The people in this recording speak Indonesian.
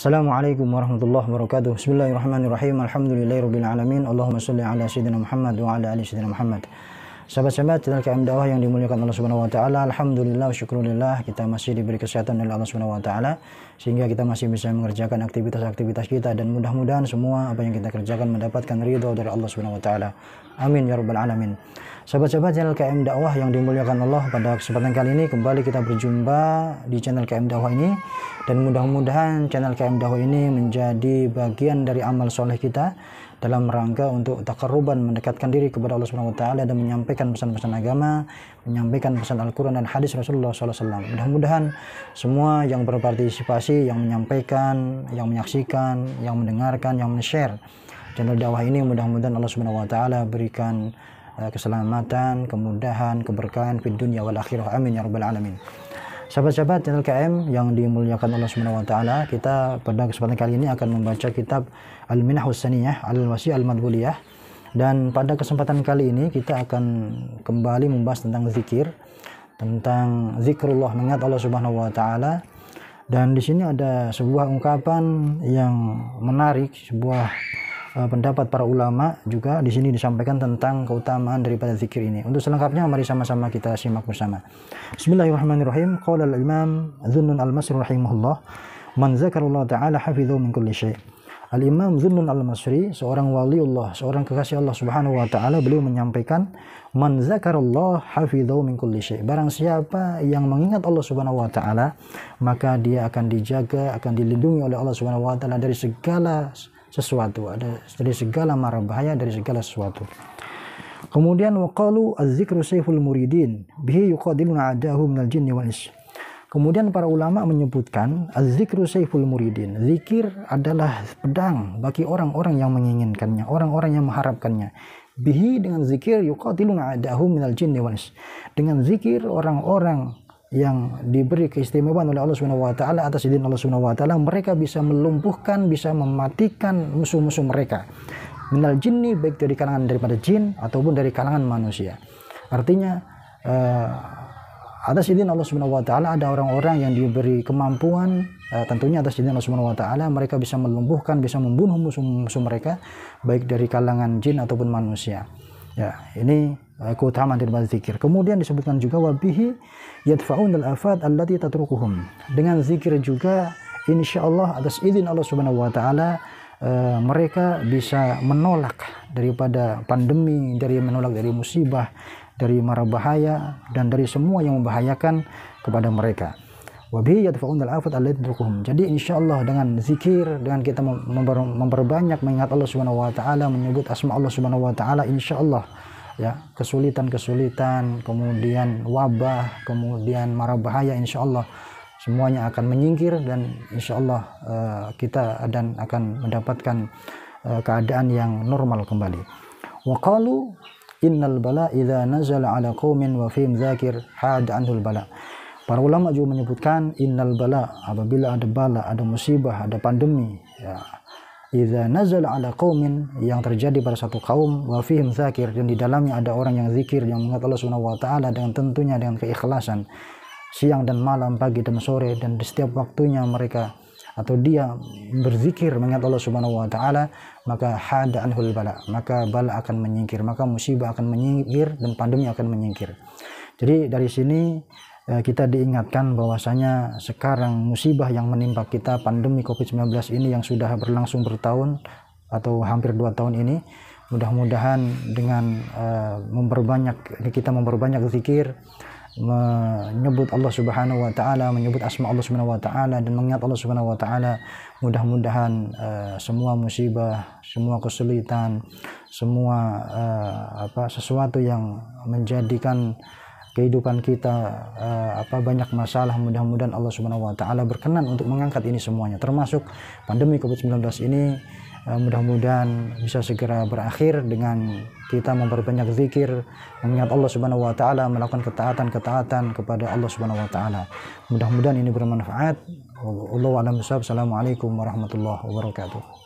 Assalamualaikum warahmatullahi wabarakatuh. Bismillahirrahmanirrahim. Alhamdulillahirabbil alamin. Allahumma shalli ala sayyidina Muhammad wa ala ali sayyidina Muhammad. Sahabat-sahabat dalam KM dakwah yang dimuliakan Allah Subhanahu wa taala, alhamdulillah syukurillah kita masih diberi kesehatan oleh Allah Subhanahu wa taala sehingga kita masih bisa mengerjakan aktivitas-aktivitas kita dan mudah-mudahan semua apa yang kita kerjakan mendapatkan ridho dari Allah Subhanahu wa taala. Amin ya rabbal alamin. Sahabat-sahabat channel KM dakwah yang dimuliakan Allah pada kesempatan kali ini kembali kita berjumpa di channel KM dakwah ini dan mudah-mudahan channel KM dakwah ini menjadi bagian dari amal soleh kita dalam rangka untuk takaruban mendekatkan diri kepada Allah Subhanahu wa taala dan menyampaikan pesan-pesan agama, menyampaikan pesan Al-Qur'an dan hadis Rasulullah SAW. Mudah-mudahan semua yang berpartisipasi, yang menyampaikan, yang menyaksikan, yang mendengarkan, yang men-share channel dakwah ini mudah-mudahan Allah Subhanahu wa taala berikan eh, keselamatan, kemudahan, keberkahan di dunia wal akhirah. Amin ya rabbal alamin. Sahabat-sahabat channel KM yang dimuliakan Allah Subhanahu wa taala, kita pada kesempatan kali ini akan membaca kitab al minah Husaniyah Al-Wasi Al-Madhuliyah dan pada kesempatan kali ini kita akan kembali membahas tentang zikir, tentang zikrullah mengingat Allah Subhanahu wa taala. Dan di sini ada sebuah ungkapan yang menarik, sebuah Eh, pendapat para ulama juga di sini disampaikan tentang keutamaan daripada zikir ini. Untuk selengkapnya mari sama-sama kita simak bersama. Bismillahirrahmanirrahim. Qala al-Imam Dzunnun al-Masri rahimahullah, man Allah taala hafidhu min kulli syai'. Al-Imam Dzunnun al-Masri, seorang waliullah, seorang kekasih Allah Subhanahu wa taala, beliau menyampaikan, "Man Allah hafidhu min kulli syai." Barang siapa yang mengingat Allah Subhanahu wa taala, maka dia akan dijaga, akan dilindungi oleh Allah Subhanahu wa taala dari segala sesuatu ada dari segala mara bahaya dari segala sesuatu kemudian waqalu az-zikru sayful muridin bihi yuqadiluna adahu minal jinni wal ins Kemudian para ulama menyebutkan az-zikru sayful muridin. Zikir adalah pedang bagi orang-orang yang menginginkannya, orang-orang yang mengharapkannya. Bihi dengan zikir yuqatiluna adahu minal jinni wal Dengan zikir orang-orang yang diberi keistimewaan oleh Allah Subhanahu wa taala atas izin Allah Subhanahu wa taala mereka bisa melumpuhkan bisa mematikan musuh-musuh mereka minal jinni baik dari kalangan daripada jin ataupun dari kalangan manusia artinya uh, atas izin Allah Subhanahu wa taala ada orang-orang yang diberi kemampuan uh, tentunya atas izin Allah Subhanahu wa taala mereka bisa melumpuhkan bisa membunuh musuh-musuh mereka baik dari kalangan jin ataupun manusia Ya, ini eh, keutamaan daripada zikir. Kemudian disebutkan juga wabihi yadfaun al afad allati tatrukuhum. Dengan zikir juga insya Allah atas izin Allah Subhanahu wa taala uh, mereka bisa menolak daripada pandemi, dari menolak dari musibah, dari mara bahaya dan dari semua yang membahayakan kepada mereka wabi yadfaun al afat alladzukum jadi insyaallah dengan zikir dengan kita memper, memperbanyak mengingat Allah Subhanahu wa taala menyebut asma Allah Subhanahu wa taala insyaallah ya kesulitan-kesulitan kemudian wabah kemudian mara bahaya insyaallah semuanya akan menyingkir dan insyaallah uh, kita dan akan mendapatkan uh, keadaan yang normal kembali waqalu innal bala idza nazala ala qaumin wa fihim dzakir had anhul bala Para ulama juga menyebutkan innal bala apabila ada bala, ada musibah, ada pandemi, ya. Idza nazala ala qaumin yang terjadi pada satu kaum wa fihim zakir dan di dalamnya ada orang yang zikir yang mengingat Allah Subhanahu wa taala dengan tentunya dengan keikhlasan siang dan malam, pagi dan sore dan di setiap waktunya mereka atau dia berzikir mengingat Allah Subhanahu wa taala maka hada anhul bala maka bala akan menyingkir maka musibah akan menyingkir dan pandemi akan menyingkir jadi dari sini Eh, kita diingatkan bahwasanya sekarang musibah yang menimpa kita pandemi COVID-19 ini yang sudah berlangsung bertahun atau hampir dua tahun ini mudah-mudahan dengan uh, memperbanyak kita memperbanyak zikir menyebut Allah Subhanahu wa taala, menyebut asma Allah Subhanahu wa taala dan mengingat Allah Subhanahu wa taala, mudah-mudahan uh, semua musibah, semua kesulitan, semua uh, apa sesuatu yang menjadikan kehidupan kita uh, apa banyak masalah mudah-mudahan Allah Subhanahu wa taala berkenan untuk mengangkat ini semuanya termasuk pandemi Covid-19 ini uh, mudah-mudahan bisa segera berakhir dengan kita memperbanyak zikir mengingat Allah Subhanahu wa taala melakukan ketaatan-ketaatan kepada Allah Subhanahu wa taala mudah-mudahan ini bermanfaat Allah alam Assalamualaikum warahmatullahi wabarakatuh